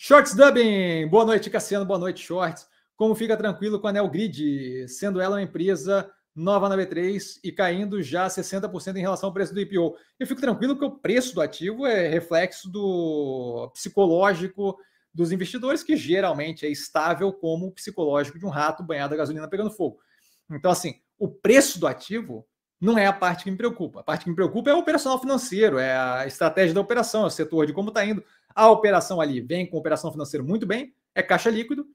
Shorts Dubbing, boa noite, Cassiano, boa noite, Shorts. Como fica tranquilo com a Nelgrid, sendo ela uma empresa nova na B3 e caindo já 60% em relação ao preço do IPO? Eu fico tranquilo porque o preço do ativo é reflexo do psicológico dos investidores, que geralmente é estável como o psicológico de um rato banhado a gasolina pegando fogo. Então, assim, o preço do ativo não é a parte que me preocupa. A parte que me preocupa é o operacional financeiro, é a estratégia da operação, é o setor de como está indo. A operação ali vem com operação financeira muito bem, é caixa líquido.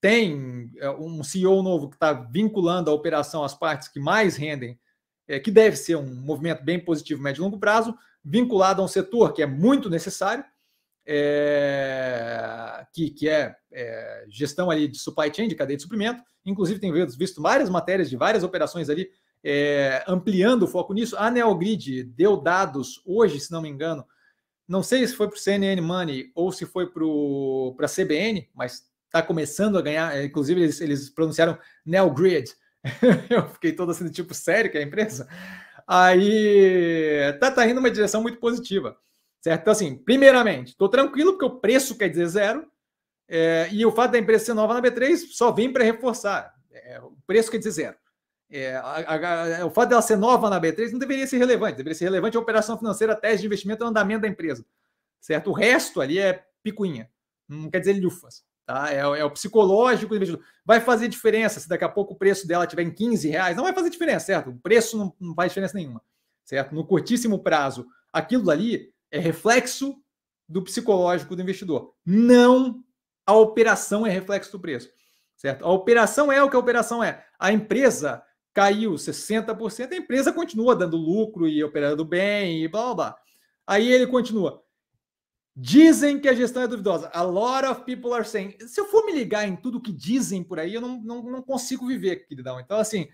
Tem é, um CEO novo que está vinculando a operação às partes que mais rendem, é, que deve ser um movimento bem positivo médio e longo prazo, vinculado a um setor que é muito necessário, é, que, que é, é, gestão ali de supply chain, de cadeia de suprimento. Inclusive, tem visto várias matérias de várias operações ali é, ampliando o foco nisso, a Neogrid deu dados hoje, se não me engano, não sei se foi para o CNN Money ou se foi para a CBN, mas está começando a ganhar, é, inclusive eles, eles pronunciaram Neogrid, eu fiquei todo assim, tipo, sério que é a empresa? Aí tá, tá indo uma direção muito positiva, certo? Então, assim, primeiramente, estou tranquilo porque o preço quer dizer zero, é, e o fato da empresa ser nova na B3 só vem para reforçar. É, o preço quer dizer zero. É, a, a, é, o fato dela ser nova na B3 não deveria ser relevante. Deveria ser relevante a operação financeira, a tese de investimento e andamento da empresa. Certo? O resto ali é picuinha. Não quer dizer lufas. Tá? É, é o psicológico do investidor. Vai fazer diferença se daqui a pouco o preço dela estiver em 15 reais. Não vai fazer diferença, certo? O preço não, não faz diferença nenhuma. Certo? No curtíssimo prazo, aquilo ali é reflexo do psicológico do investidor. Não a operação é reflexo do preço. Certo? A operação é o que a operação é. A empresa caiu 60%, a empresa continua dando lucro e operando bem e blá blá blá. Aí ele continua. Dizem que a gestão é duvidosa. A lot of people are saying. Se eu for me ligar em tudo que dizem por aí, eu não, não, não consigo viver, queridão. Então, assim,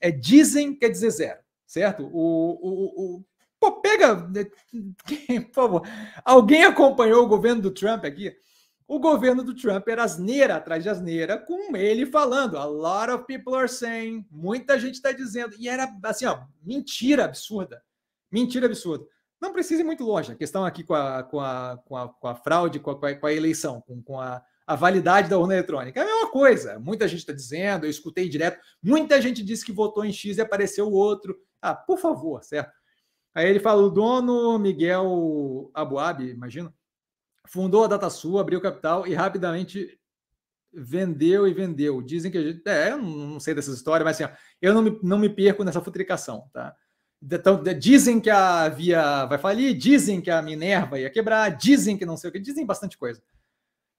é dizem quer é dizer zero, certo? O, o, o, pô, pega. Né, por favor. Alguém acompanhou o governo do Trump aqui? o governo do Trump era asneira atrás de asneira, com ele falando, a lot of people are saying, muita gente está dizendo, e era assim, ó, mentira absurda, mentira absurda. Não precisa ir muito longe, a questão aqui com a, com a, com a, com a fraude, com a, com a eleição, com, com a, a validade da urna eletrônica, é a mesma coisa, muita gente está dizendo, eu escutei direto, muita gente disse que votou em X e apareceu o outro, ah, por favor, certo? Aí ele fala, o dono Miguel Abuabi, imagina, fundou a DataSul, abriu capital e rapidamente vendeu e vendeu. Dizem que a gente. É, eu não sei dessas histórias, mas assim, ó, eu não me, não me perco nessa futricação, tá? Então, dizem que a Via vai falir, dizem que a Minerva ia quebrar, dizem que não sei o que, dizem bastante coisa.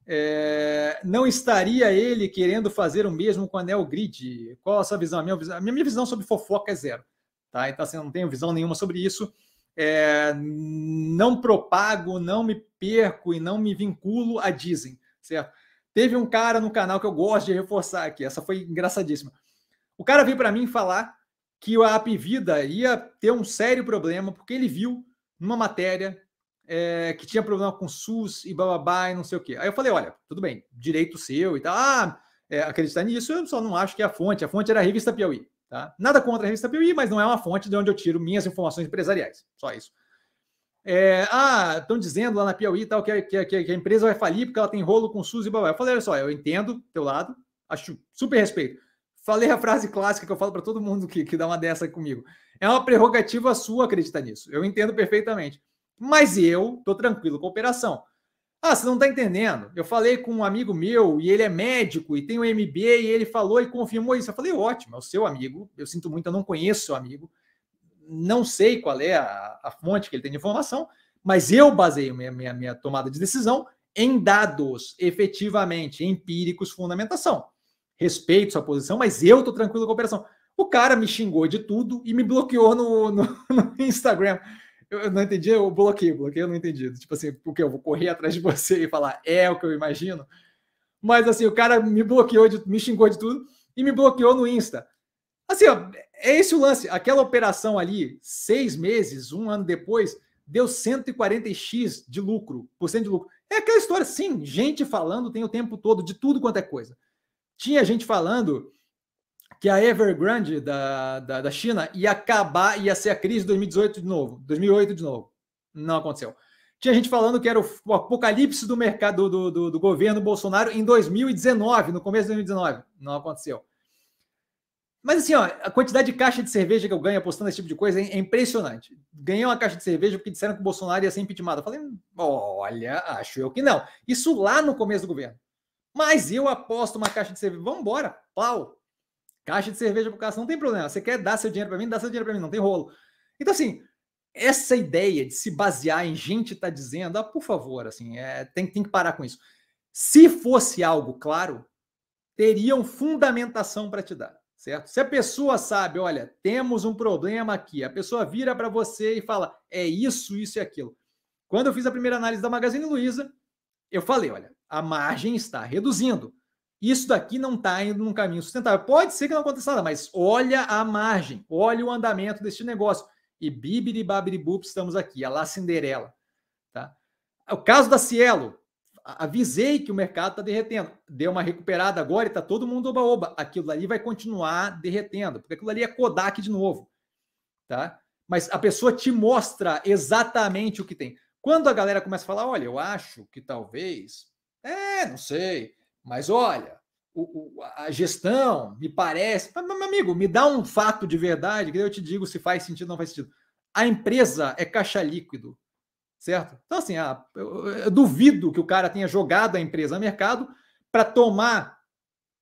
É, não estaria ele querendo fazer o mesmo com a Neo Grid? Qual a sua visão? A minha, a minha visão sobre fofoca é zero. Tá? Então, assim, eu não tenho visão nenhuma sobre isso é, não propago, não me perco e não me vinculo a dizem, certo? Teve um cara no canal que eu gosto de reforçar aqui, essa foi engraçadíssima. O cara veio para mim falar que a Apivida ia ter um sério problema, porque ele viu numa matéria é, que tinha problema com SUS e bababá e não sei o quê. Aí eu falei, olha, tudo bem, direito seu e tal. Ah, é, acreditar nisso, eu só não acho que é a fonte. A fonte era a revista Piauí. Tá? Nada contra a revista Piuí, mas não é uma fonte de onde eu tiro minhas informações empresariais. Só isso. É, ah, estão dizendo lá na Piauí tal que, que, que, a empresa vai falir porque ela tem rolo com o SUS e blá, blá. Eu falei, olha só, eu entendo teu lado, acho super respeito. Falei a frase clássica que eu falo para todo mundo que, que dá uma dessa comigo. É uma prerrogativa sua acreditar nisso. Eu entendo perfeitamente. Mas eu estou tranquilo com a operação. Ah, você não está entendendo. Eu falei com um amigo meu e ele é médico e tem um MBA e ele falou e confirmou isso. Eu falei, ótimo, é o seu amigo. Eu sinto muito, eu não conheço seu amigo. Não sei qual é a, a fonte que ele tem de informação, mas eu baseio minha, minha, minha tomada de decisão em dados efetivamente empíricos, fundamentação. Respeito sua posição, mas eu estou tranquilo com a operação. O cara me xingou de tudo e me bloqueou no, no, no Instagram. Eu não entendi, eu bloqueio, bloqueio, eu não entendi. Tipo assim, porque eu vou correr atrás de você e falar, é o que eu imagino. Mas assim, o cara me bloqueou, de, me xingou de tudo e me bloqueou no Insta. Assim, ó, é esse o lance. Aquela operação ali, seis meses, um ano depois, deu 140x de lucro, por cento de lucro. É aquela história, sim, gente falando tem o tempo todo de tudo quanto é coisa. Tinha gente falando que a Evergrande da, da, da, China ia acabar, ia ser a crise de 2018 de novo, 2008 de novo. Não aconteceu. Tinha gente falando que era o, apocalipse do mercado do, do, do, governo Bolsonaro em 2019, no começo de 2019. Não aconteceu. Mas assim, ó, a quantidade de caixa de cerveja que eu ganho apostando nesse tipo de coisa é, é impressionante. Ganhei uma caixa de cerveja porque disseram que o Bolsonaro ia ser impeachmentado. Eu falei, olha, acho eu que não. Isso lá no começo do governo. Mas eu aposto uma caixa de cerveja. Vamos embora, pau. Caixa de cerveja pro caça não tem problema. Você quer dar seu dinheiro para mim? Dá seu dinheiro para mim, não tem rolo. Então, assim, essa ideia de se basear em gente tá dizendo, ah, por favor, assim, é, tem, tem que parar com isso. Se fosse algo claro, teriam fundamentação para te dar, certo? Se a pessoa sabe, olha, temos um problema aqui, a pessoa vira para você e fala, é isso, isso e aquilo. Quando eu fiz a primeira análise da Magazine Luiza, eu falei, olha, a margem está reduzindo isso daqui não está indo num caminho sustentável. Pode ser que não aconteça nada, mas olha a margem, olha o andamento deste negócio. E bibiri babiribup, estamos aqui, a lá Cinderela. Tá? O caso da Cielo, avisei que o mercado está derretendo. Deu uma recuperada agora e está todo mundo oba-oba. Aquilo ali vai continuar derretendo, porque aquilo ali é Kodak de novo. Tá? Mas a pessoa te mostra exatamente o que tem. Quando a galera começa a falar, olha, eu acho que talvez, é, não sei, mas olha, o, o, a gestão me parece. Mas, meu amigo, me dá um fato de verdade, que eu te digo se faz sentido ou não faz sentido. A empresa é caixa líquido, certo? Então, assim, ah, eu, eu duvido que o cara tenha jogado a empresa a mercado para tomar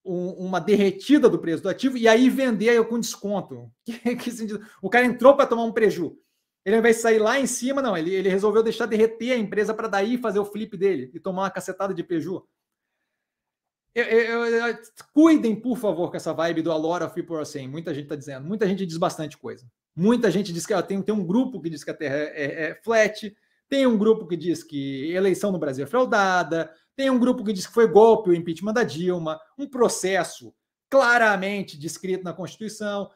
um, uma derretida do preço do ativo e aí vender aí com desconto. que, que sentido? O cara entrou para tomar um preju. Ele vai sair lá em cima, não. Ele, ele resolveu deixar derreter a empresa para daí fazer o flip dele e tomar uma cacetada de prejuízo. Eu, eu, eu, cuidem, por favor, com essa vibe do Alora People Are Saying. Muita gente está dizendo. Muita gente diz bastante coisa. Muita gente diz que tem, tem um grupo que diz que a Terra é, é, é, flat. Tem um grupo que diz que eleição no Brasil é fraudada. Tem um grupo que diz que foi golpe o impeachment da Dilma. Um processo claramente descrito na Constituição.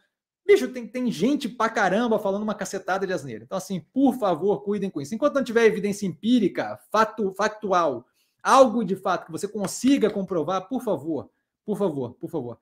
Bicho, tem, tem gente pra caramba falando uma cacetada de asneira. Então, assim, por favor, cuidem com isso. Enquanto não tiver evidência empírica, fato, factual, algo de fato que você consiga comprovar, por favor, por favor, por favor,